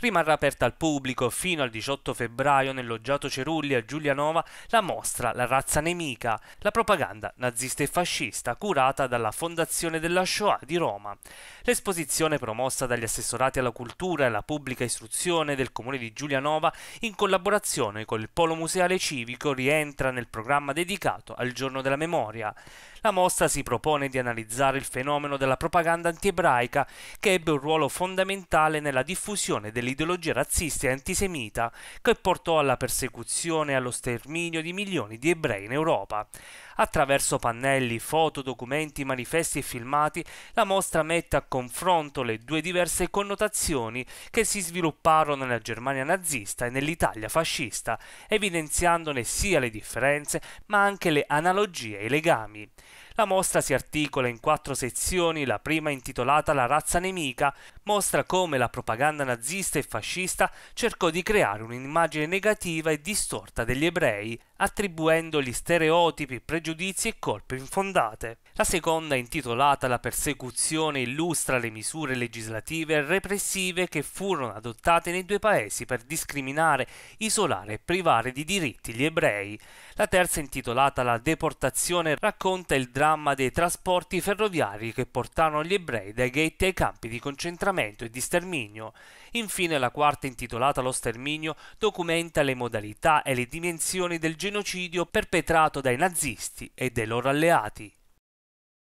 Rimarrà aperta al pubblico fino al 18 febbraio nel loggiato Cerulli a Giulianova la mostra La razza nemica, la propaganda nazista e fascista curata dalla Fondazione della Shoah di Roma. L'esposizione promossa dagli assessorati alla cultura e alla pubblica istruzione del comune di Giulianova in collaborazione con il Polo Museale Civico rientra nel programma dedicato al Giorno della Memoria. La mostra si propone di analizzare il fenomeno della propaganda antiebraica che ebbe un ruolo fondamentale nella diffusione delle l'ideologia razzista e antisemita che portò alla persecuzione e allo sterminio di milioni di ebrei in Europa. Attraverso pannelli, foto, documenti, manifesti e filmati, la mostra mette a confronto le due diverse connotazioni che si svilupparono nella Germania nazista e nell'Italia fascista, evidenziandone sia le differenze ma anche le analogie e i legami. La mostra si articola in quattro sezioni, la prima intitolata La razza nemica mostra come la propaganda nazista e fascista cercò di creare un'immagine negativa e distorta degli ebrei, attribuendo gli stereotipi pregiudizi pregiudizi e colpe infondate. La seconda, intitolata La persecuzione, illustra le misure legislative e repressive che furono adottate nei due paesi per discriminare, isolare e privare di diritti gli ebrei. La terza, intitolata La deportazione, racconta il dramma dei trasporti ferroviari che portarono gli ebrei dai ghetti ai campi di concentramento e di sterminio. Infine, la quarta, intitolata Lo sterminio, documenta le modalità e le dimensioni del genocidio perpetrato dai nazisti nazisti e dei loro alleati